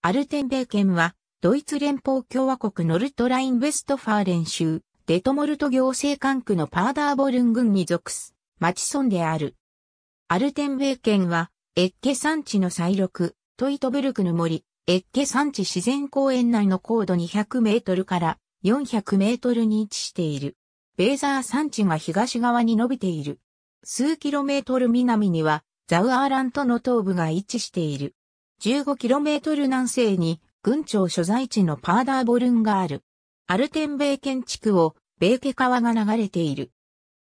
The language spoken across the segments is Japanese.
アルテンベー県は、ドイツ連邦共和国ノルトライン・ウェストファーレン州、デトモルト行政管区のパーダーボルン郡に属す、町村である。アルテンベー県は、エッケ山地の最録、トイトブルクの森、エッケ山地自然公園内の高度200メートルから400メートルに位置している。ベーザー山地が東側に伸びている。数キロメートル南には、ザウアーラントの東部が位置している。15km 南西に軍庁所在地のパーダーボルンがある。アルテンベー県地区をベーケ川が流れている。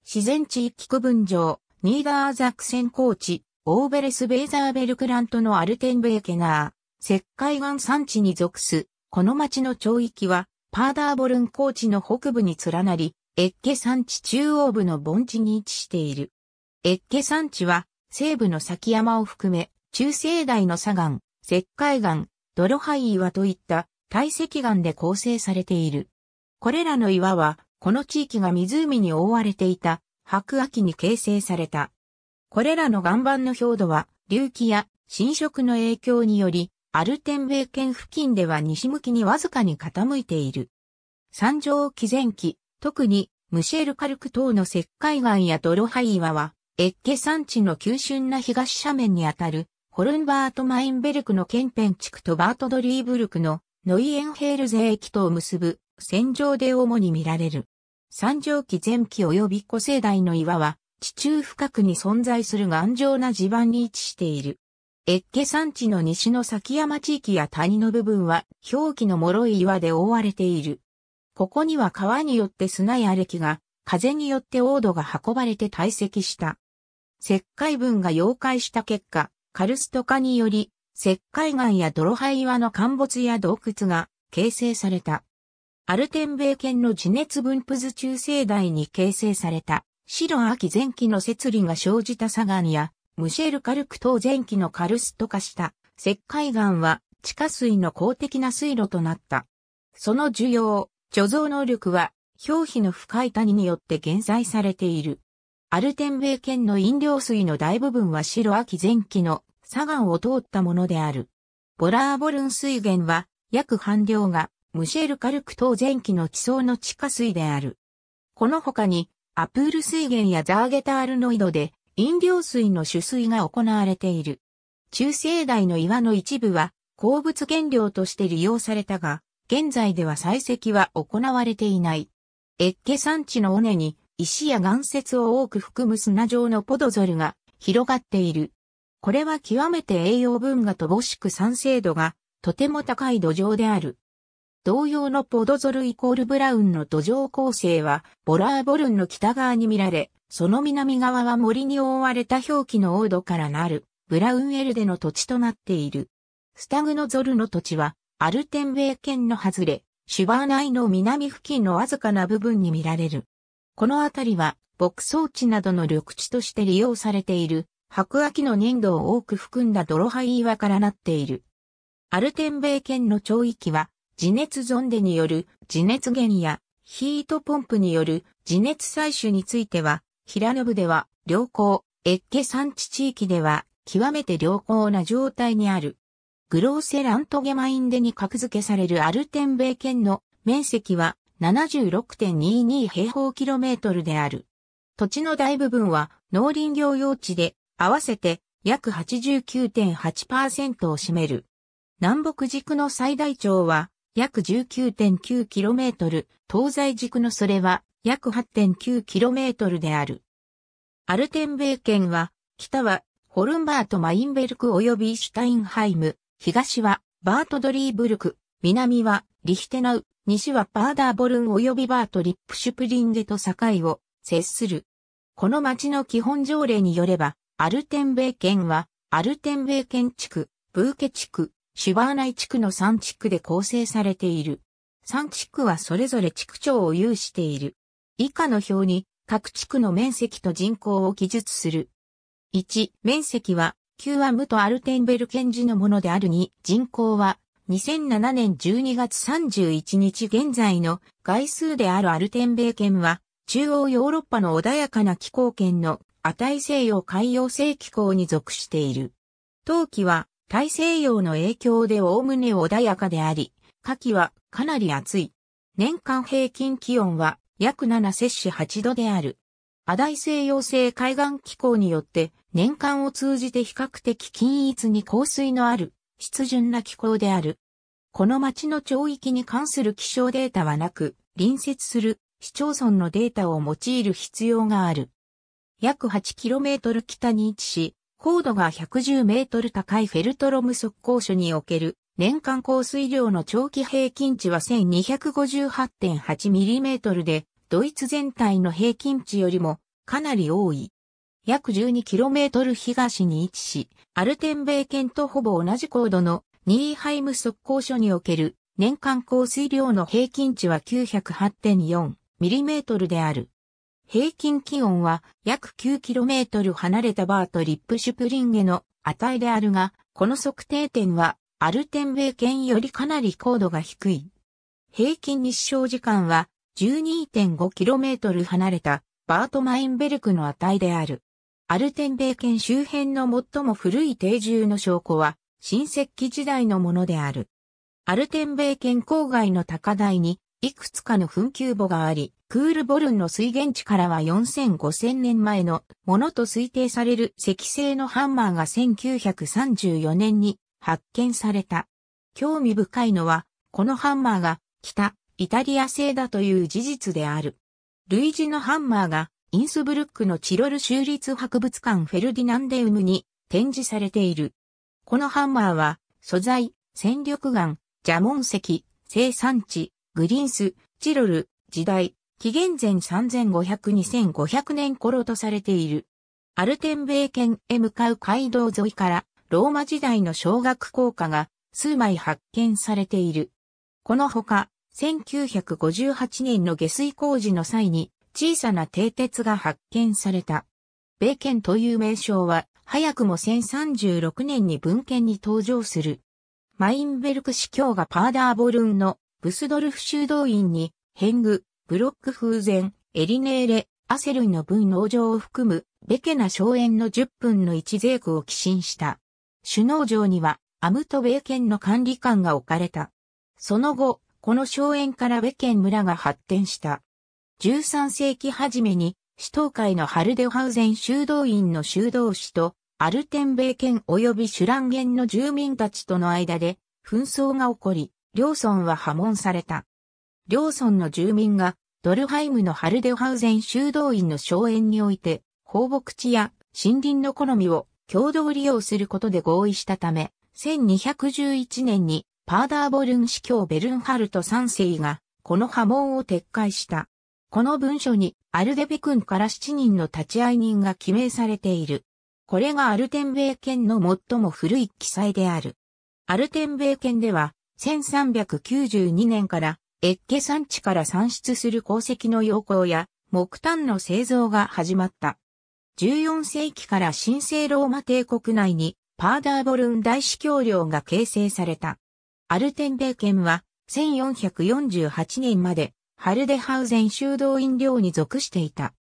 自然地域区分上、ニーダーザクセン高地、オーベレスベーザーベルクラントのアルテンベーケナー、石灰岩山地に属す、この町の町域は、パーダーボルン高地の北部に連なり、エッケ山地中央部の盆地に位置している。エッケ山地は、西部の先山を含め、中生代の砂岩、石灰岩、泥灰岩といった堆積岩で構成されている。これらの岩は、この地域が湖に覆われていた白亜紀に形成された。これらの岩盤の表土は、隆起や侵食の影響により、アルテンベイ県付近では西向きにわずかに傾いている。山上紀前期、特にムシェルカルク等の石灰岩や泥灰岩は、越家山地の急峻な東斜面にあたるホルンバートマインベルクのケンペン地区とバートドリーブルクのノイエンヘールゼ駅とを結ぶ戦場で主に見られる。三畳期前期及び古生代の岩は地中深くに存在する頑丈な地盤に位置している。エッケ山地の西の崎山地域や谷の部分は表記の脆い岩で覆われている。ここには川によって砂や礫が風によって黄土が運ばれて堆積した。石灰分が溶解した結果、カルスト化により、石灰岩や泥灰岩の陥没や洞窟が形成された。アルテンベイ県の地熱分布図中世代に形成された、白秋前期の摂理が生じた砂岩や、ムシェル・カルク等前期のカルスト化した石灰岩は地下水の公的な水路となった。その需要、貯蔵能力は表皮の深い谷によって減災されている。アルテンベイ県の飲料水の大部分は白秋前期の砂岩を通ったものである。ボラーボルン水源は約半量がムシェル・カルク等前期の地層の地下水である。この他にアプール水源やザーゲタールノイドで飲料水の取水が行われている。中生代の岩の一部は鉱物原料として利用されたが、現在では採石は行われていない。エッケ山地の尾根に石や岩石を多く含む砂状のポドゾルが広がっている。これは極めて栄養分が乏しく酸性度がとても高い土壌である。同様のポドゾルイコールブラウンの土壌構成はボラーボルンの北側に見られ、その南側は森に覆われた表記の王土からなるブラウンエルデの土地となっている。スタグノゾルの土地はアルテンベイ県の外れ、シュバー内の南付近のわずかな部分に見られる。この辺りは牧草地などの緑地として利用されている白亜紀の粘土を多く含んだ泥灰岩からなっている。アルテンベイ県の町域は地熱ゾンデによる地熱源やヒートポンプによる地熱採取については平野部では良好、越家山地地域では極めて良好な状態にある。グローセラントゲマインデに格付けされるアルテンベイ県の面積は76.22平方キロメートルである。土地の大部分は農林業用地で、合わせて約89.8%を占める。南北軸の最大長は約1 9 9トル、東西軸のそれは約8 9トルである。アルテンベー県は、北はホルンバート・マインベルク及びシュタインハイム、東はバートドリーブルク、南はリヒテナウ、西はパーダーボルン及びバートリップシュプリンゲと境を接する。この町の基本条例によれば、アルテンベイ県は、アルテンベイ県地区、ブーケ地区、シュバーナイ地区の3地区で構成されている。3地区はそれぞれ地区長を有している。以下の表に、各地区の面積と人口を記述する。1、面積は、キュアムとアルテンベル県時のものである2、人口は、2007年12月31日現在の外数であるアルテンベイ県は、中央ヨーロッパの穏やかな気候圏のアタイ西洋海洋性気候に属している。冬季は大西洋の影響でおおむね穏やかであり、夏季はかなり暑い。年間平均気温は約7摂氏8度である。ア大イ西洋性海岸気候によって年間を通じて比較的均一に降水のある湿潤な気候である。この町の町域に関する気象データはなく、隣接する市町村のデータを用いる必要がある。約 8km 北に位置し、高度が 110m 高いフェルトロム速攻所における年間降水量の長期平均値は 1258.8mm で、ドイツ全体の平均値よりもかなり多い。約 12km 東に位置し、アルテンベイ県とほぼ同じ高度のニーハイム速攻所における年間降水量の平均値は 908.4mm である。平均気温は約 9km 離れたバートリップシュプリンゲの値であるが、この測定点はアルテンベイ県よりかなり高度が低い。平均日照時間は 12.5km 離れたバートマインベルクの値である。アルテンベー県周辺の最も古い定住の証拠は、新石器時代のものである。アルテンベー県郊外の高台に、いくつかの墳丘墓があり、クールボルンの水源地からは4000-5000年前のものと推定される石製のハンマーが1934年に発見された。興味深いのは、このハンマーが北イタリア製だという事実である。類似のハンマーがインスブルックのチロル州立博物館フェルディナンデウムに展示されている。このハンマーは、素材、戦力岩、蛇紋石、生産地、グリーンス、チロル、時代、紀元前3500-2500年頃とされている。アルテンベー県へ向かう街道沿いから、ローマ時代の小学校歌が数枚発見されている。このほか、1958年の下水工事の際に、小さな蹄鉄が発見された。米剣という名称は、早くも1036年に文献に登場する。マインベルク司教がパーダーボルンのブスドルフ修道院に、ヘング、ブロック風前、エリネーレ、アセルイの分農場を含む、ベケな荘園の10分の1税区を寄進した。首脳場には、アムト米県の管理官が置かれた。その後、この荘園からベケン村が発展した。13世紀初めに、市東会のハルデハウゼン修道院の修道士と、アルテンベー県及びシュランゲンの住民たちとの間で、紛争が起こり、両村は破門された。両村の住民が、ドルハイムのハルデハウゼン修道院の荘園において、放牧地や森林の好みを共同利用することで合意したため、1211年にパーダーボルン司教ベルンハルト3世がこの波紋を撤回した。この文書に、アルデベ君から7人の立会人が記名されている。これがアルテンベイ県の最も古い記載である。アルテンベイ県では、1392年から、越ケ産地から産出する鉱石の養鉱や、木炭の製造が始まった。14世紀から神聖ローマ帝国内に、パーダーボルン大司教領が形成された。アルテンベイ県は、1448年まで、ハルデハウゼン修道院領に属していた。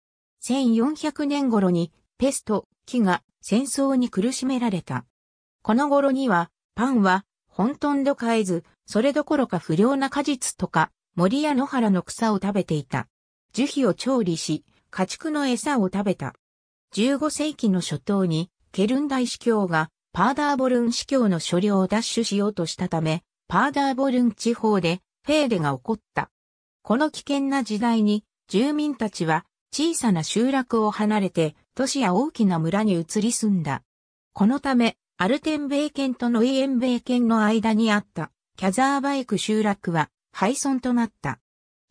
1400年頃にペスト、飢餓、戦争に苦しめられた。この頃には、パンは、ほんとんど買えず、それどころか不良な果実とか、森や野原の草を食べていた。樹皮を調理し、家畜の餌を食べた。15世紀の初頭に、ケルン大司教が、パーダーボルン司教の所領を奪取しようとしたため、パーダーボルン地方で、フェーデが起こった。この危険な時代に、住民たちは小さな集落を離れて、都市や大きな村に移り住んだ。このため、アルテン米県とノイエン米県の間にあったキャザーバイク集落は廃村となった。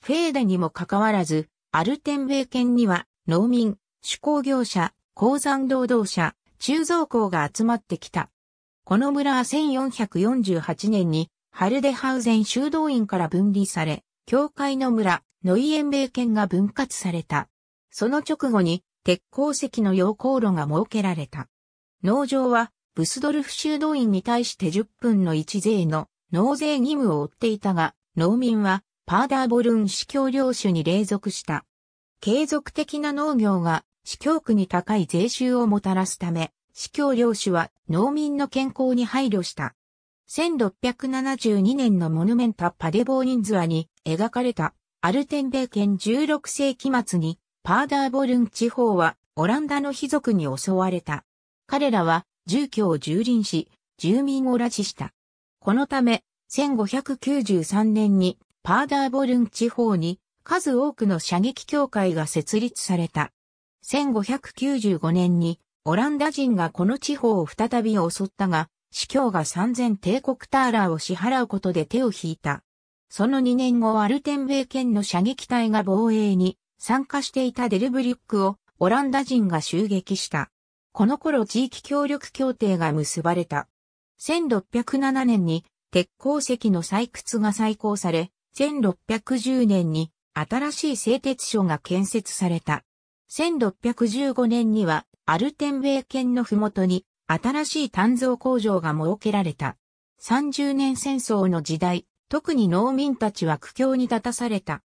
フェーデにもかかわらず、アルテン米県には農民、手工業者、鉱山労働者、鋳造工が集まってきた。この村は1448年にハルデハウゼン修道院から分離され、教会の村、ノイエンベイ県が分割された。その直後に、鉄鉱石の溶鉱炉が設けられた。農場は、ブスドルフ修道院に対して10分の1税の納税義務を負っていたが、農民は、パーダーボルン司教領主に隷属した。継続的な農業が、司教区に高い税収をもたらすため、司教領主は農民の健康に配慮した。1672年のモヌメンタ・パデボーニンズアに描かれたアルテンベー県16世紀末にパーダーボルン地方はオランダの貴族に襲われた。彼らは住居を蹂躙し、住民を拉致した。このため、1593年にパーダーボルン地方に数多くの射撃協会が設立された。1595年にオランダ人がこの地方を再び襲ったが、司教が三千帝国ターラーを支払うことで手を引いた。その2年後アルテンベイ県の射撃隊が防衛に参加していたデルブリュックをオランダ人が襲撃した。この頃地域協力協定が結ばれた。1607年に鉄鉱石の採掘が再興され、1610年に新しい製鉄所が建設された。1615年にはアルテンベイ県のふもとに新しい鍛造工場が設けられた。30年戦争の時代、特に農民たちは苦境に立たされた。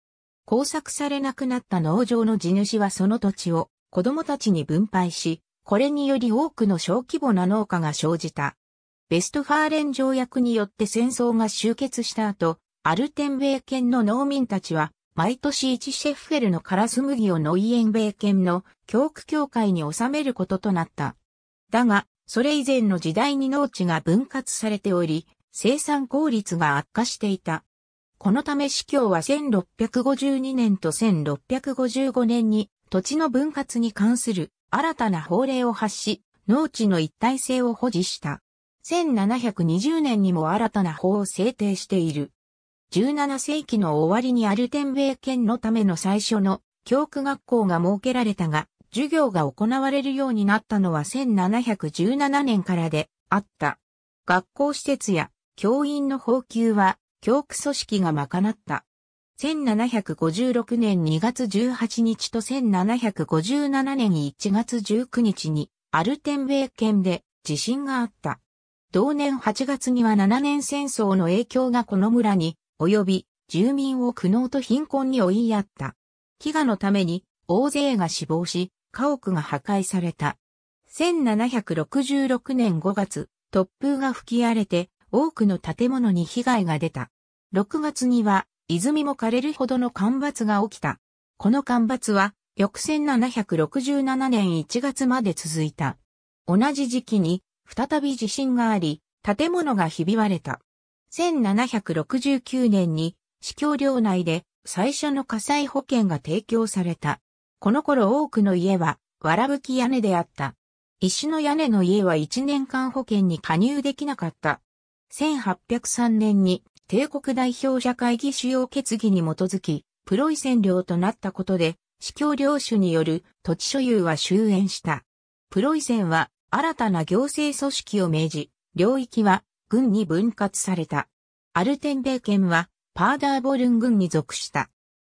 工作されなくなった農場の地主はその土地を子供たちに分配し、これにより多くの小規模な農家が生じた。ベストファーレン条約によって戦争が終結した後、アルテンベー県の農民たちは、毎年1シェフェルのカラス麦をノイエンベー県の教区協会に収めることとなった。だが、それ以前の時代に農地が分割されており、生産効率が悪化していた。このため司教は1652年と1655年に土地の分割に関する新たな法令を発し、農地の一体性を保持した。1720年にも新たな法を制定している。17世紀の終わりにアルテンベイ県のための最初の教区学校が設けられたが、授業が行われるようになったのは1717年からであった。学校施設や教員の放給は教区組織が賄った。1756年2月18日と1757年1月19日にアルテンベイ県で地震があった。同年8月には7年戦争の影響がこの村に及び住民を苦悩と貧困に追いやった。飢餓のために大勢が死亡し、家屋が破壊された。1766年5月、突風が吹き荒れて、多くの建物に被害が出た。6月には、泉も枯れるほどの干ばつが起きた。この干ばつは、翌1767年1月まで続いた。同じ時期に、再び地震があり、建物がひび割れた。1769年に、市橋領内で最初の火災保険が提供された。この頃多くの家は、わらぶき屋根であった。石の屋根の家は1年間保険に加入できなかった。1803年に帝国代表者会議主要決議に基づき、プロイセン領となったことで、司教領主による土地所有は終焉した。プロイセンは新たな行政組織を命じ、領域は軍に分割された。アルテンベー県はパーダーボルン軍に属した。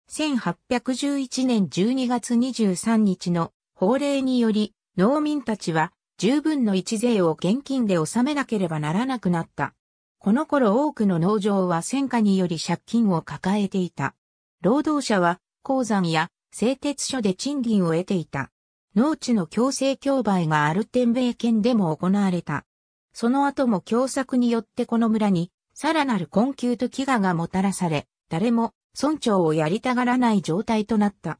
1811年12月23日の法令により、農民たちは十分の一税を現金で納めなければならなくなった。この頃多くの農場は戦火により借金を抱えていた。労働者は鉱山や製鉄所で賃金を得ていた。農地の強制競売がアルテンベイ県でも行われた。その後も凶作によってこの村にさらなる困窮と飢餓がもたらされ、誰も村長をやりたがらない状態となった。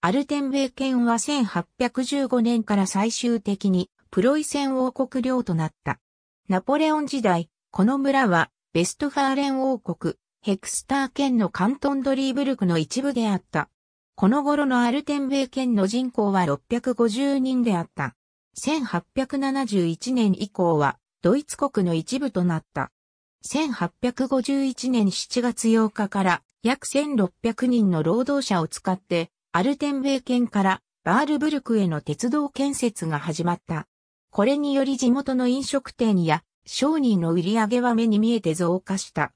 アルテンベイ県は1815年から最終的にプロイセン王国領となった。ナポレオン時代、この村はベストファーレン王国、ヘクスター県のカントンドリーブルクの一部であった。この頃のアルテンベイ県の人口は650人であった。1871年以降はドイツ国の一部となった。1851年7月8日から約1600人の労働者を使って、アルテンベイ県からバールブルクへの鉄道建設が始まった。これにより地元の飲食店や商人の売り上げは目に見えて増加した。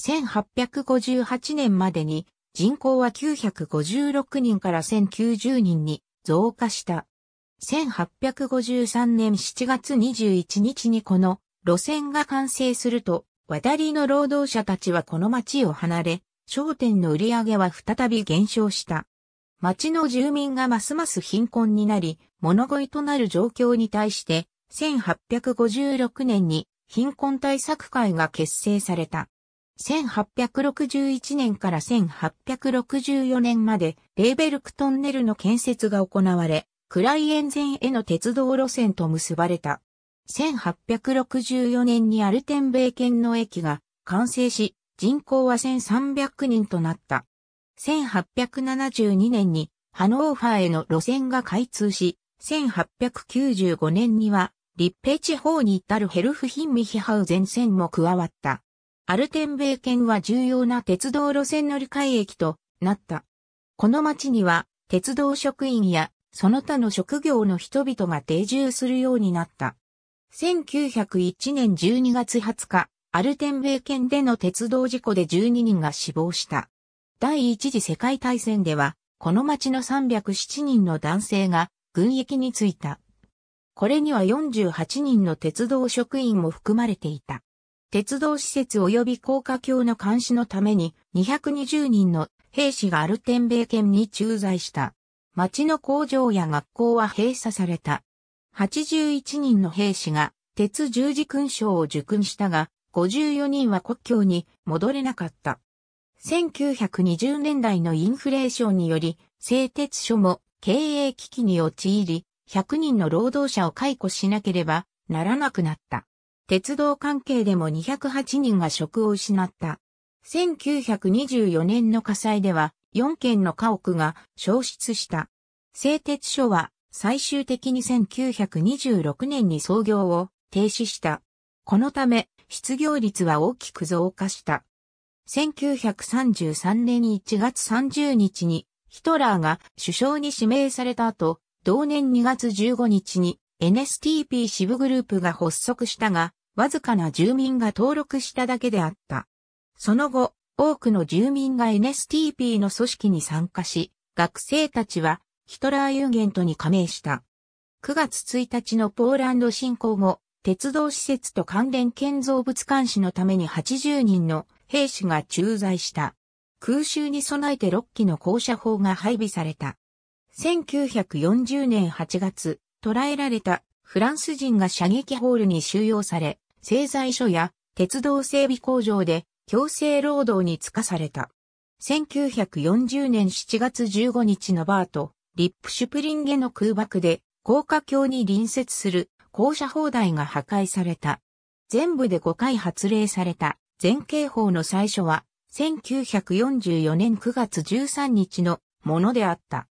1858年までに人口は956人から1090人に増加した。1853年7月21日にこの路線が完成すると、渡りの労働者たちはこの町を離れ、商店の売り上げは再び減少した。町の住民がますます貧困になり、物乞いとなる状況に対して、1856年に貧困対策会が結成された。1861年から1864年までレーベルクトンネルの建設が行われ、クライエンゼンへの鉄道路線と結ばれた。1864年にアルテンベイ県の駅が完成し、人口は1300人となった。1872年にハノーファーへの路線が開通し、1895年には立平地方に至るヘルフヒンミヒハウ全線も加わった。アルテンベイ県は重要な鉄道路線乗り換え駅となった。この町には鉄道職員やその他の職業の人々が定住するようになった。1901年12月20日、アルテンベイ県での鉄道事故で12人が死亡した。第一次世界大戦では、この町の307人の男性が軍役に就いた。これには48人の鉄道職員も含まれていた。鉄道施設及び高架橋の監視のために220人の兵士がアルテンベイ県に駐在した。町の工場や学校は閉鎖された。81人の兵士が鉄十字勲章を受勲したが、54人は国境に戻れなかった。1920年代のインフレーションにより、製鉄所も経営危機に陥り、100人の労働者を解雇しなければならなくなった。鉄道関係でも208人が職を失った。1924年の火災では4件の家屋が消失した。製鉄所は最終的に1926年に操業を停止した。このため失業率は大きく増加した。1933年1月30日にヒトラーが首相に指名された後、同年2月15日に NSTP 支部グループが発足したが、わずかな住民が登録しただけであった。その後、多くの住民が NSTP の組織に参加し、学生たちはヒトラーユーゲントに加盟した。9月1日のポーランド侵攻後、鉄道施設と関連建造物監視のために80人の兵士が駐在した。空襲に備えて6機の高射砲が配備された。1940年8月、捕らえられたフランス人が射撃ホールに収容され、製材所や鉄道整備工場で強制労働に就かされた。1940年7月15日のバート、リップシュプリンゲの空爆で、高架橋に隣接する放射砲台が破壊された。全部で5回発令された全警報の最初は1944年9月13日のものであった。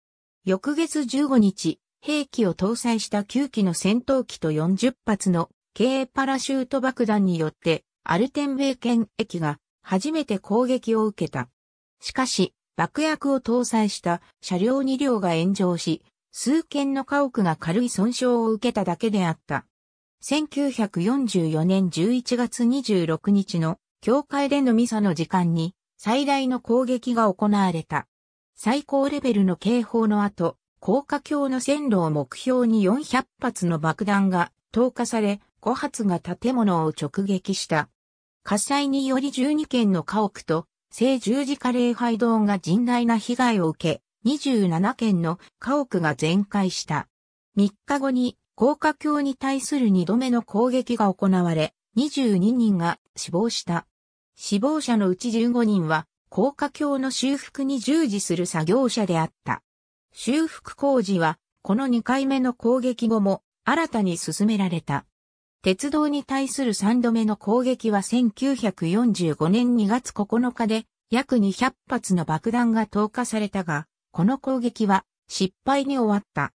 翌月15日、兵器を搭載した9機の戦闘機と40発の軽パラシュート爆弾によってアルテンベイ県駅が初めて攻撃を受けた。しかし、爆薬を搭載した車両2両が炎上し、数件の家屋が軽い損傷を受けただけであった。1944年11月26日の教会でのミサの時間に最大の攻撃が行われた。最高レベルの警報の後、高架橋の線路を目標に400発の爆弾が投下され、5発が建物を直撃した。火災により12件の家屋と、聖十字架礼拝堂が甚大な被害を受け、27件の家屋が全壊した。3日後に高架橋に対する2度目の攻撃が行われ、22人が死亡した。死亡者のうち15人は高架橋の修復に従事する作業者であった。修復工事はこの2回目の攻撃後も新たに進められた。鉄道に対する3度目の攻撃は1945年2月9日で約200発の爆弾が投下されたが、この攻撃は失敗に終わった。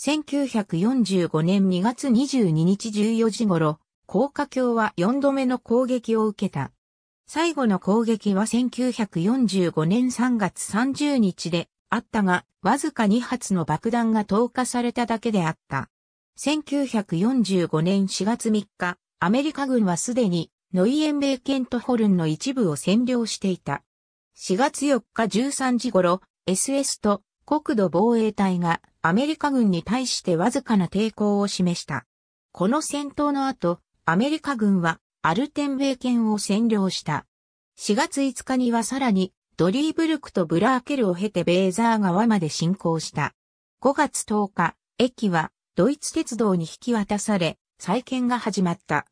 1945年2月22日14時頃、高架橋は4度目の攻撃を受けた。最後の攻撃は1945年3月30日であったが、わずか2発の爆弾が投下されただけであった。1945年4月3日、アメリカ軍はすでにノイエンベーケントホルンの一部を占領していた。4月4日13時頃、SS と国土防衛隊がアメリカ軍に対してわずかな抵抗を示した。この戦闘の後、アメリカ軍はアルテンベイ県を占領した。4月5日にはさらにドリーブルクとブラーケルを経てベーザー川まで進行した。5月10日、駅はドイツ鉄道に引き渡され、再建が始まった。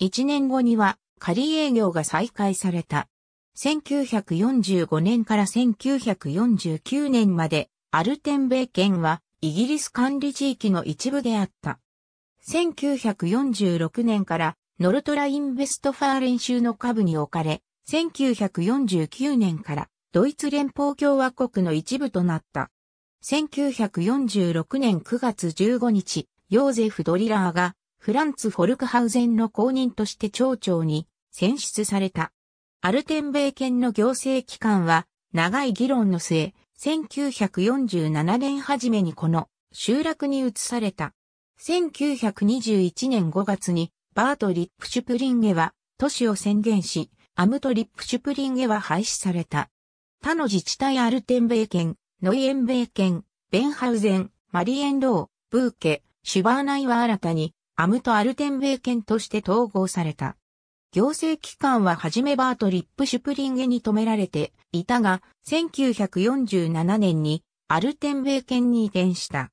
1年後には仮営業が再開された。1945年から1949年までアルテンベイ県はイギリス管理地域の一部であった。1946年からノルトラインベストファーレン州の下部に置かれ、1949年からドイツ連邦共和国の一部となった。1946年9月15日、ヨーゼフ・ドリラーがフランツ・フォルクハウゼンの公認として町長に選出された。アルテンベイ県の行政機関は、長い議論の末、1947年初めにこの集落に移された。1921年5月に、バート・リップシュプリンゲは都市を宣言し、アムト・リップシュプリンゲは廃止された。他の自治体アルテンベイ県、ノイエンベイ県、ベンハウゼン、マリエンロー、ブーケ、シュバーナイは新たに、アムト・アルテンベイ県として統合された。行政機関ははじめバートリップ・シュプリンゲに止められていたが、1947年にアルテンベー県に移転した。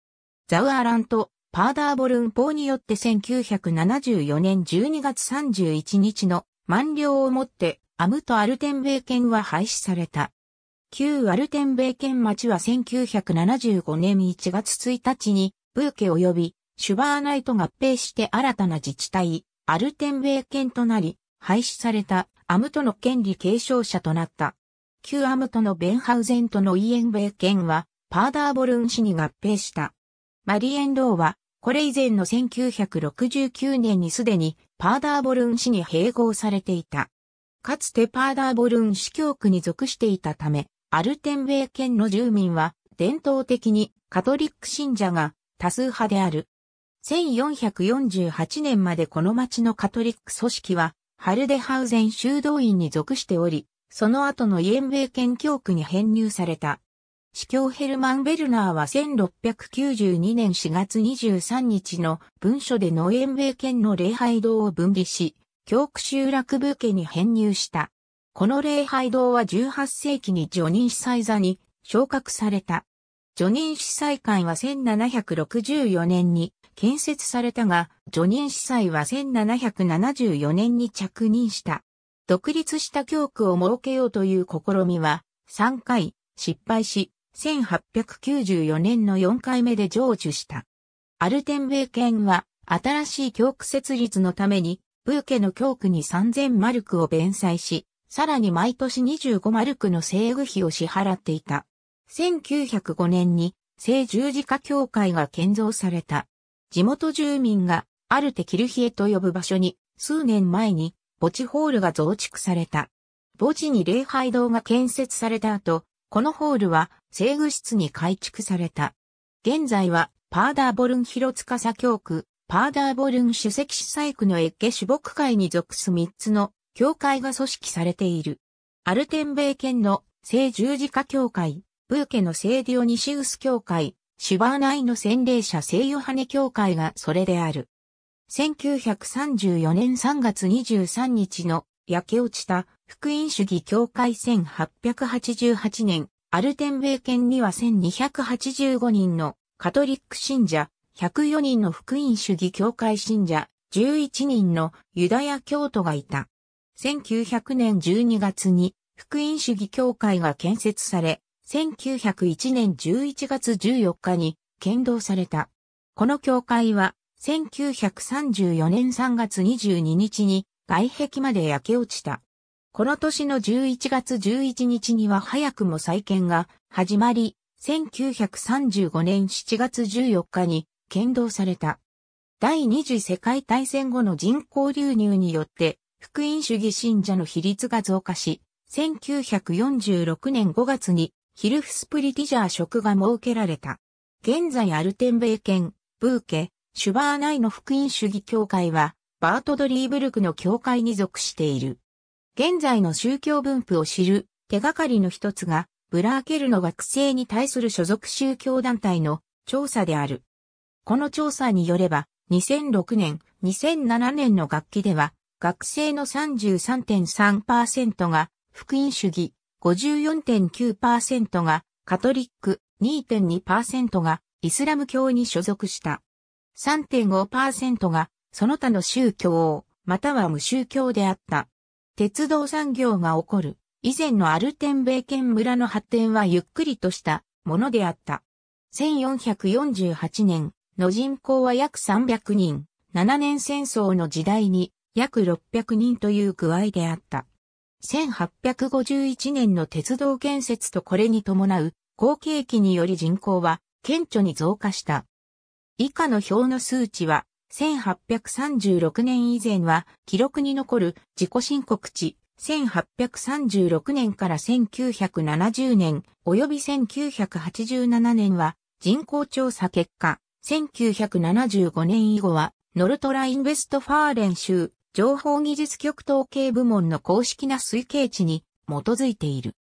ザウアラント、パーダーボルン法によって1974年12月31日の満了をもってアムとアルテンベー県は廃止された。旧アルテンベー県町は1975年1月1日にブーケ及びシュバーナイト合併して新たな自治体、アルテンベー県となり、廃止されたアムトの権利継承者となった。旧アムトのベンハウゼンとのイエンベー県はパーダーボルン市に合併した。マリエンローはこれ以前の1969年にすでにパーダーボルン市に併合されていた。かつてパーダーボルン市教区に属していたため、アルテンベー県の住民は伝統的にカトリック信者が多数派である。1448年までこの町のカトリック組織はハルデハウゼン修道院に属しており、その後のイエンベー県教区に編入された。司教ヘルマン・ベルナーは1692年4月23日の文書でノエンベー県の礼拝堂を分離し、教区集落部家に編入した。この礼拝堂は18世紀にニ人司祭座に昇格された。ニ人司祭館は1764年に建設されたが、ジョニン司祭は1774年に着任した。独立した教区を設けようという試みは、3回、失敗し、1894年の4回目で成就した。アルテンベイ県は、新しい教区設立のために、ブーケの教区に3000マルクを弁済し、さらに毎年25マルクの制具費を支払っていた。1905年に、聖十字架教会が建造された。地元住民がアルテキルヒエと呼ぶ場所に数年前に墓地ホールが増築された。墓地に礼拝堂が建設された後、このホールは制御室に改築された。現在はパーダーボルン広塚左京区、パーダーボルン主席主催区のエッゲ主牧会に属す3つの教会が組織されている。アルテンベイ県の聖十字架教会、ブーケの聖ディオニシウス教会、シュバーナイの洗礼者聖ヨハネ教会がそれである。1934年3月23日の焼け落ちた福音主義教会1888年、アルテンベー県には1285人のカトリック信者、104人の福音主義教会信者、11人のユダヤ教徒がいた。1900年12月に福音主義教会が建設され、1901年11月14日に剣道された。この教会は、1934年3月22日に外壁まで焼け落ちた。この年の11月11日には早くも再建が始まり、1935年7月14日に剣道された。第二次世界大戦後の人口流入によって、福音主義信者の比率が増加し、1946年5月にヒルフスプリティジャー職が設けられた。現在アルテンベイ県、ブーケ、シュバーナイの福音主義教会は、バートドリーブルクの教会に属している。現在の宗教分布を知る手がかりの一つが、ブラーケルの学生に対する所属宗教団体の調査である。この調査によれば、2006年、2007年の学期では、学生の33.3%が福音主義、54.9%がカトリック、2.2%がイスラム教に所属した。3.5%がその他の宗教、または無宗教であった。鉄道産業が起こる。以前のアルテンベーケン村の発展はゆっくりとしたものであった。1448年の人口は約300人、7年戦争の時代に約600人という具合であった。1851年の鉄道建設とこれに伴う後継期により人口は顕著に増加した。以下の表の数値は、1836年以前は記録に残る自己申告値、1836年から1970年及び1987年は人口調査結果、1975年以後はノルトライン・ベストファーレン州情報技術局統計部門の公式な推計値に基づいている。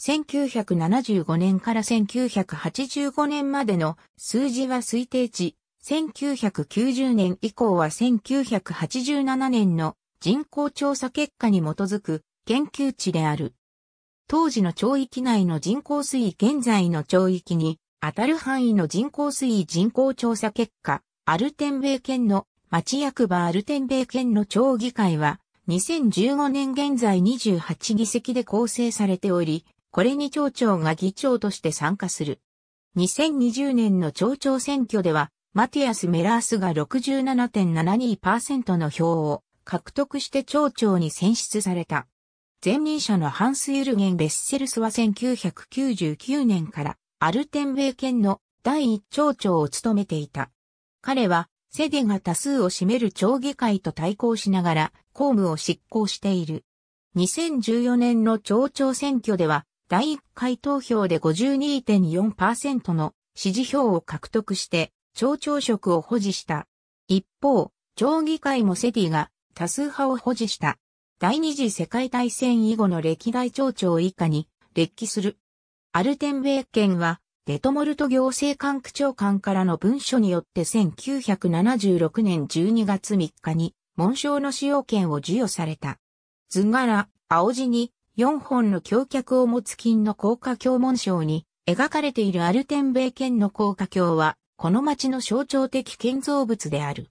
1975年から1985年までの数字は推定値、1990年以降は1987年の人口調査結果に基づく研究値である。当時の町域内の人口推移現在の町域に当たる範囲の人口推移人口調査結果、アルテンベイ県の町役場アルテンベイ県の町議会は、2015年現在28議席で構成されており、これに町長が議長として参加する。2020年の町長選挙では、マティアス・メラースが67.72%の票を獲得して町長に選出された。前任者のハンス・ユルゲン・ベッセルスは1999年からアルテンベイ県の第一町長を務めていた。彼はセデが多数を占める町議会と対抗しながら公務を執行している。2014年の町長選挙では、第1回投票で52.4%の支持票を獲得して、町長職を保持した。一方、町議会もセディが多数派を保持した。第二次世界大戦以後の歴代町長以下に、歴記する。アルテンベー県は、デトモルト行政官区長官からの文書によって1976年12月3日に、紋章の使用権を授与された。図柄、青地に、4本の橋脚を持つ金の高架橋紋章に、描かれているアルテンベイ県の高架橋は、この町の象徴的建造物である。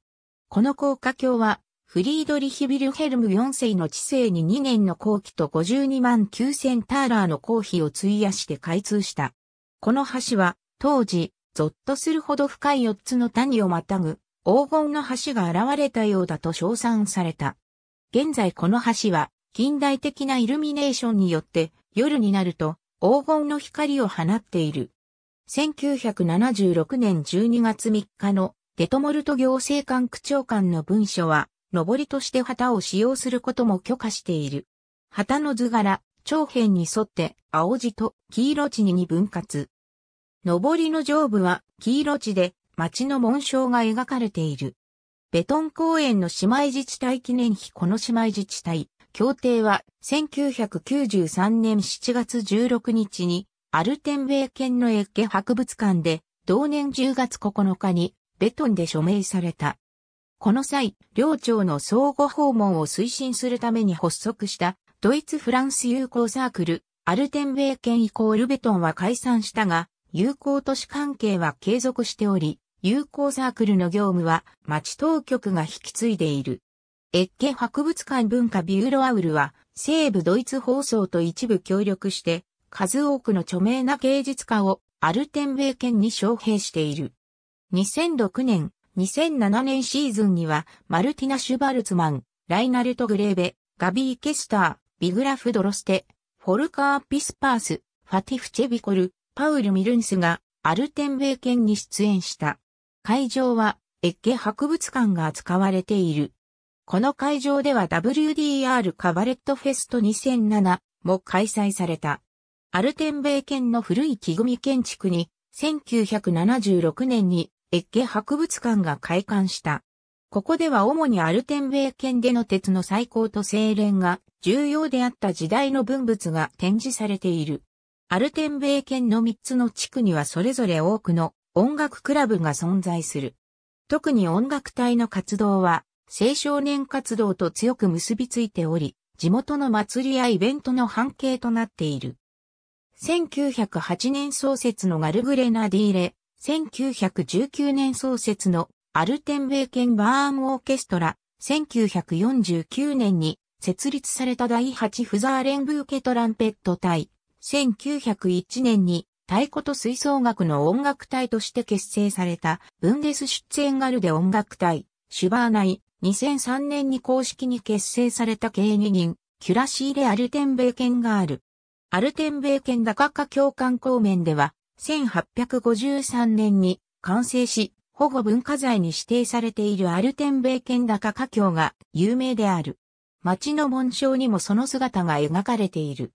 この高架橋は、フリードリヒ・ビルヘルム4世の治世に2年の工期と52万9000ターラーの公費を費やして開通した。この橋は、当時、ゾッとするほど深い四つの谷をまたぐ、黄金の橋が現れたようだと称賛された。現在この橋は、近代的なイルミネーションによって、夜になると、黄金の光を放っている。1976年12月3日のデトモルト行政官区長官の文書は、上りとして旗を使用することも許可している。旗の図柄、長辺に沿って青地と黄色地に二分割。上りの上部は黄色地で町の紋章が描かれている。ベトン公園の姉妹自治体記念碑この姉妹自治体、協定は1993年7月16日にアルテンベイ県のエッケ博物館で同年10月9日にベトンで署名された。この際、両庁の相互訪問を推進するために発足したドイツ・フランス友好サークル、アルテンベーケンイコールベトンは解散したが、友好都市関係は継続しており、友好サークルの業務は町当局が引き継いでいる。エッケ博物館文化ビューロアウルは西部ドイツ放送と一部協力して数多くの著名な芸術家をアルテンベーケンに招聘している。2006年、2007年シーズンにはマルティナ・シュバルツマン、ライナルト・グレーベ、ガビー・ケスタビグラフ・ドロステ、フォルカー・ピスパース、ファティフ・チェビコル、パウル・ミルンスがアルテンベー県に出演した。会場は、エッケ博物館が扱われている。この会場では WDR カバレットフェスト2007も開催された。アルテンベー県の古い木組建築に1976年にエッケ博物館が開館した。ここでは主にアルテンベー県での鉄の採興と精錬が重要であった時代の文物が展示されている。アルテンベー県の3つの地区にはそれぞれ多くの音楽クラブが存在する。特に音楽隊の活動は青少年活動と強く結びついており、地元の祭りやイベントの半径となっている。1908年創設のガルグレナディーレ、1919年創設のアルテンベーケンバーンオーケストラ、1949年に設立された第8フザーレンブーケトランペット隊、1901年に太鼓と吹奏楽の音楽隊として結成されたブンデス出演ガルデ音楽隊、シュバーナイ、2003年に公式に結成された経営人、キュラシーレ・アルテンベーケンガール。アルテンベーケン高科教官公面では、1853年に完成し、保護文化財に指定されているアルテンベン県高華橋が有名である。町の紋章にもその姿が描かれている。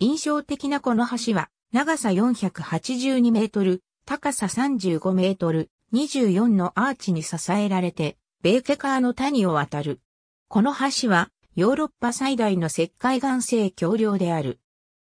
印象的なこの橋は、長さ482メートル、高さ35メートル、24のアーチに支えられて、ベーケカーの谷を渡る。この橋は、ヨーロッパ最大の石灰岩性橋梁である。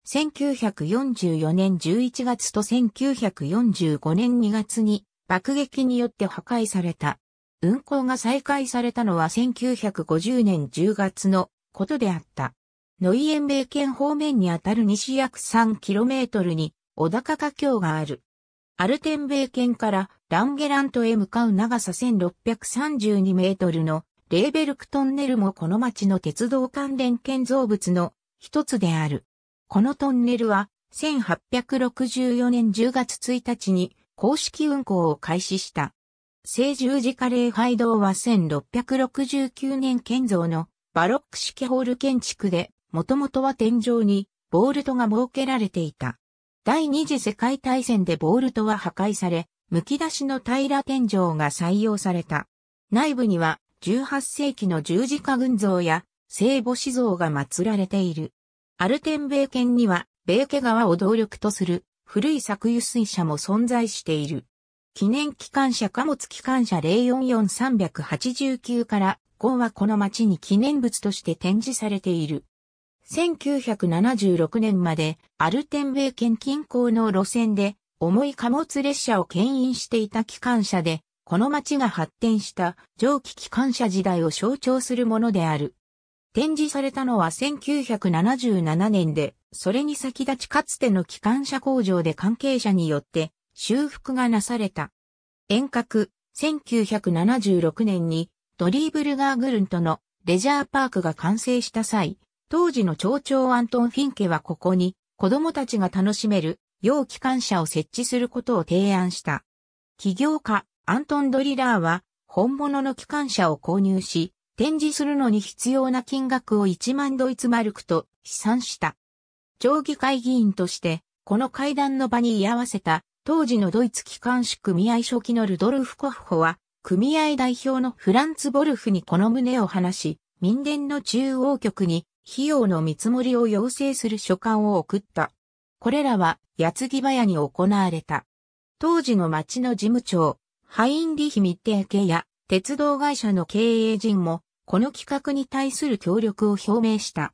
1944年11月と1945年2月に爆撃によって破壊された。運行が再開されたのは1950年10月のことであった。ノイエンベイ県方面にあたる西約 3km に小高架橋がある。アルテンベイ県からランゲラントへ向かう長さ1632メートルのレーベルクトンネルもこの町の鉄道関連建造物の一つである。このトンネルは1864年10月1日に公式運行を開始した。聖十字架礼拝堂は1669年建造のバロック式ホール建築で、もともとは天井にボールトが設けられていた。第二次世界大戦でボールトは破壊され、剥き出しの平ら天井が採用された。内部には18世紀の十字架群像や聖母子像が祀られている。アルテンベー県には、ベーケ川を動力とする古い作油水車も存在している。記念機関車貨物機関車044389から号はこの町に記念物として展示されている。1976年までアルテンベー県近郊の路線で重い貨物列車を牽引していた機関車で、この町が発展した蒸気機関車時代を象徴するものである。展示されたのは1977年で、それに先立ちかつての機関車工場で関係者によって修復がなされた。遠隔、1976年にドリーブルガーグルントのレジャーパークが完成した際、当時の町長アントン・フィンケはここに子供たちが楽しめる要機関車を設置することを提案した。起業家アントン・ドリラーは本物の機関車を購入し、展示するのに必要な金額を1万ドイツマルクと試算した。町議会議員として、この会談の場に居合わせた、当時のドイツ機関士組合書記のルドルフ・コフホは、組合代表のフランツ・ボルフにこの旨を話し、民伝の中央局に費用の見積もりを要請する書簡を送った。これらは、八つぎ早に行われた。当時の町の事務長、ハインリヒ・ミッテーケや鉄道会社の経営陣もこの企画に対する協力を表明した。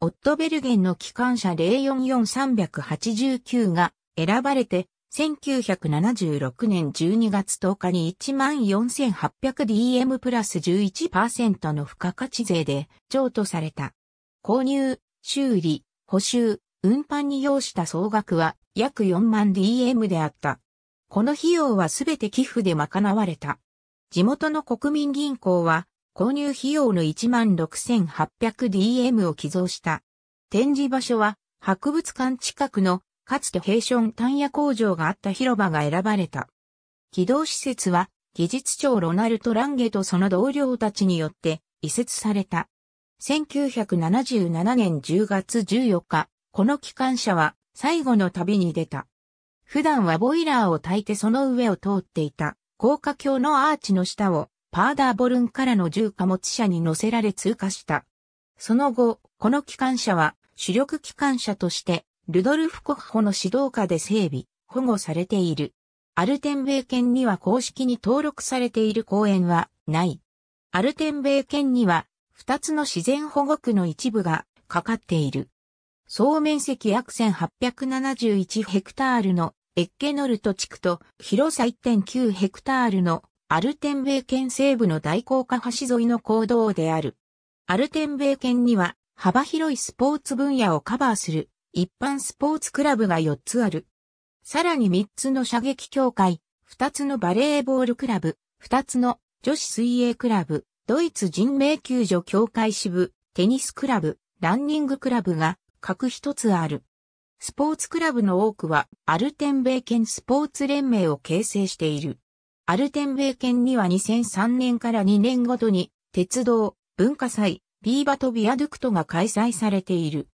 オットベルゲンの機関車044389が選ばれて、1976年12月10日に 14,800DM プラス11%の付加価値税で譲渡された。購入、修理、補修、運搬に要した総額は約4万 DM であった。この費用はすべて寄付で賄われた。地元の国民銀行は購入費用の 16,800DM を寄贈した。展示場所は、博物館近くの、かつてヘイションタンヤ工場があった広場が選ばれた。起動施設は、技術長ロナルト・ランゲとその同僚たちによって移設された。1977年10月14日、この機関車は最後の旅に出た。普段はボイラーを焚いてその上を通っていた高架橋のアーチの下をパーダーボルンからの重貨物車に乗せられ通過した。その後、この機関車は主力機関車として、ルドルフ国保の指導下で整備、保護されている。アルテンベイ県には公式に登録されている公園はない。アルテンベイ県には2つの自然保護区の一部がかかっている。総面積約1871ヘクタールのエッケノルト地区と広さ1.9ヘクタールのアルテンベイ県西部の大高架橋沿いの行動である。アルテンベイ県には幅広いスポーツ分野をカバーする一般スポーツクラブが4つある。さらに3つの射撃協会、2つのバレーボールクラブ、2つの女子水泳クラブ、ドイツ人命救助協会支部、テニスクラブ、ランニングクラブが各1つある。スポーツクラブの多くはアルテンベイ県スポーツ連盟を形成している。アルテンベー県には2003年から2年ごとに、鉄道、文化祭、ビーバとビアドゥクトが開催されている。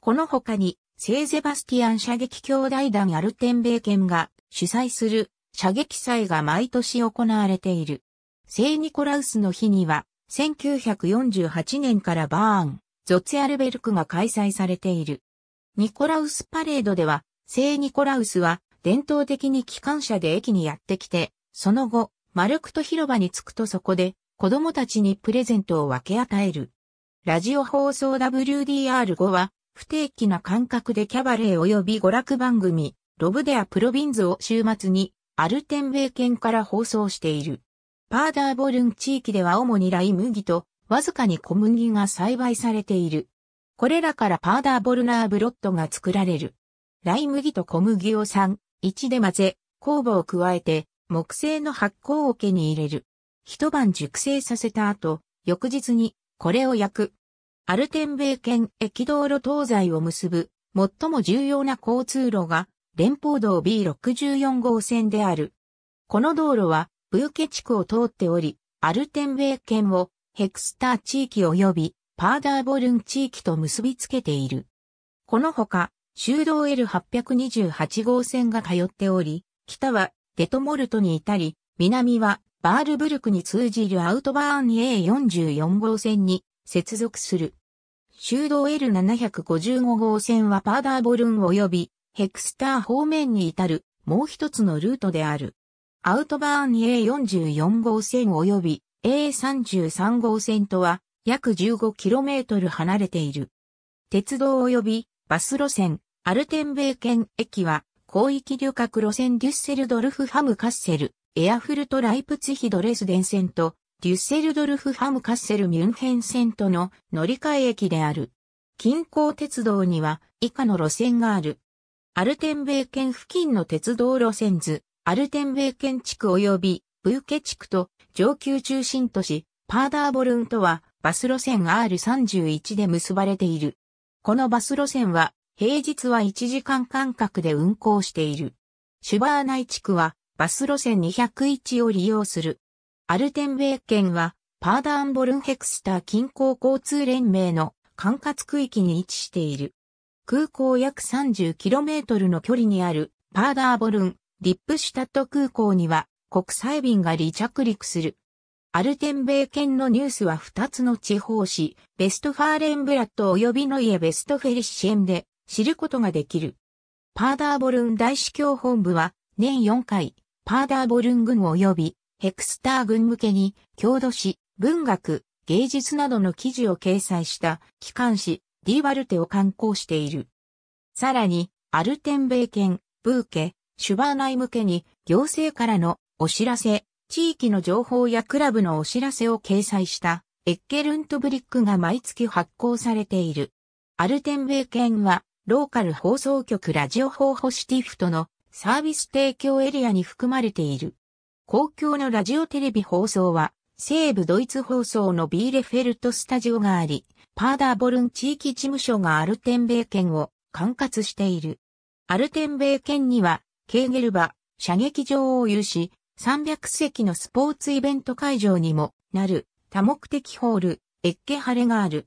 この他に、聖ゼバスティアン射撃兄弟団アルテンベー県が主催する射撃祭が毎年行われている。聖ニコラウスの日には、1948年からバーン、ゾツアルベルクが開催されている。ニコラウスパレードでは、聖ニコラウスは伝統的に機関車で駅にやってきて、その後、ルクと広場に着くとそこで、子供たちにプレゼントを分け与える。ラジオ放送 WDR5 は、不定期な感覚でキャバレー及び娯楽番組、ロブデアプロビンズを週末に、アルテンベイ県から放送している。パーダーボルン地域では主にライ麦と、わずかに小麦が栽培されている。これらからパーダーボルナーブロッドが作られる。ライ麦と小麦を3、1で混ぜ、酵母を加えて、木製の発酵桶に入れる。一晩熟成させた後、翌日にこれを焼く。アルテンベー県駅道路東西を結ぶ最も重要な交通路が連邦道 B64 号線である。この道路はブーケ地区を通っており、アルテンベー県をヘクスター地域及びパーダーボルン地域と結びつけている。このほか、修道 L828 号線が通っており、北はデトモルトに至り、南はバールブルクに通じるアウトバーン A44 号線に接続する。修道 L755 号線はパーダーボルン及びヘクスター方面に至るもう一つのルートである。アウトバーン A44 号線及び A33 号線とは約 15km 離れている。鉄道及びバス路線アルテンベー県駅は広域旅客路線デュッセルドルフハムカッセル、エアフルトライプツヒドレスデン線と、デュッセルドルフハムカッセルミュンヘン線との乗り換え駅である。近郊鉄道には以下の路線がある。アルテンベイ県付近の鉄道路線図、アルテンベイ県地区及びブーケ地区と上級中心都市パーダーボルンとはバス路線 R31 で結ばれている。このバス路線は平日は1時間間隔で運行している。シュバーナイ地区はバス路線201を利用する。アルテンベー県はパーダーンボルンヘクスター近郊交通連盟の管轄区域に位置している。空港約 30km の距離にあるパーダーボルン、リップシュタット空港には国際便が離着陸する。アルテンベー県のニュースは2つの地方紙、ベストファーレンブラッド及びノイエベストフェリッシェンで知ることができる。パーダーボルン大司教本部は年4回、パーダーボルン軍及びヘクスター軍向けに郷土史、文学、芸術などの記事を掲載した機関誌ディーバルテを刊行している。さらに、アルテンベイ県、ブーケ、シュバーナイ向けに行政からのお知らせ、地域の情報やクラブのお知らせを掲載したエッケルントブリックが毎月発行されている。アルテンベイ県はローカル放送局ラジオ放ホシティフトのサービス提供エリアに含まれている。公共のラジオテレビ放送は、西部ドイツ放送のビーレフェルトスタジオがあり、パーダーボルン地域事務所がアルテンベー県を管轄している。アルテンベー県には、ケーゲルバ、射撃場を有し、300席のスポーツイベント会場にもなる多目的ホール、エッケハレがある。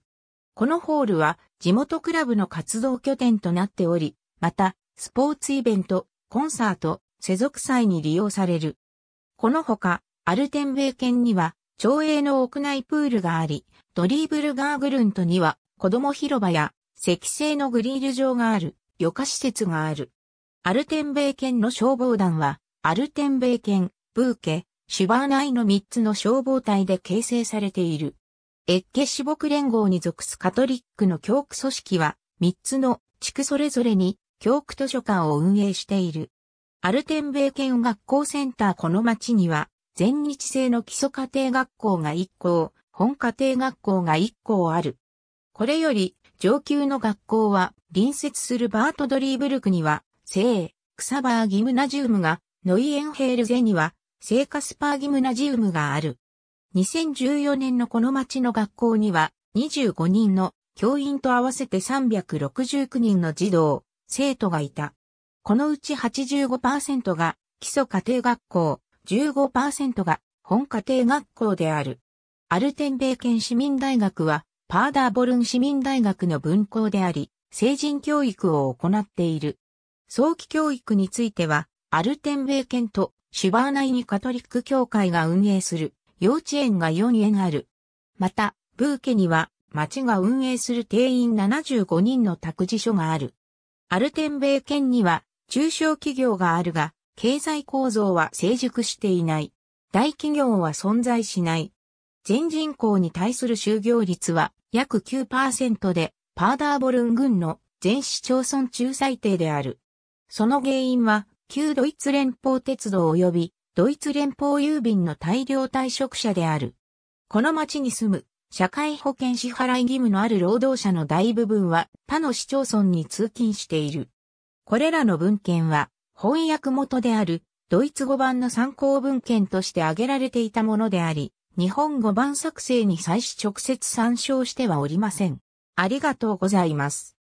このホールは地元クラブの活動拠点となっており、また、スポーツイベント、コンサート、世俗祭に利用される。このほか、アルテンベイ県には、町営の屋内プールがあり、ドリーブルガーグルントには、子供広場や、石製のグリール場がある、余暇施設がある。アルテンベイ県の消防団は、アルテンベイ県、ブーケ、シュバーナイの3つの消防隊で形成されている。エッケ私牧連合に属すカトリックの教区組織は、3つの地区それぞれに教区図書館を運営している。アルテンベイ県学校センターこの町には、全日制の基礎家庭学校が1校、本家庭学校が1校ある。これより、上級の学校は、隣接するバートドリーブルクには、聖、クサバーギムナジウムが、ノイエンヘールゼには、聖カスパーギムナジウムがある。2014年のこの町の学校には25人の教員と合わせて369人の児童、生徒がいた。このうち85%が基礎家庭学校、15%が本家庭学校である。アルテンベーケン市民大学はパーダーボルン市民大学の分校であり、成人教育を行っている。早期教育については、アルテンベーケンとシュバーナイニカトリック教会が運営する幼稚園が4園ある。また、ブーケには町が運営する定員75人の託児所がある。アルテンベー県には中小企業があるが、経済構造は成熟していない。大企業は存在しない。全人口に対する就業率は約9%で、パーダーボルン郡の全市町村中最低である。その原因は、旧ドイツ連邦鉄道及びドイツ連邦郵便の大量退職者である。この町に住む社会保険支払い義務のある労働者の大部分は他の市町村に通勤している。これらの文献は翻訳元であるドイツ語版の参考文献として挙げられていたものであり、日本語版作成に際し直接参照してはおりません。ありがとうございます。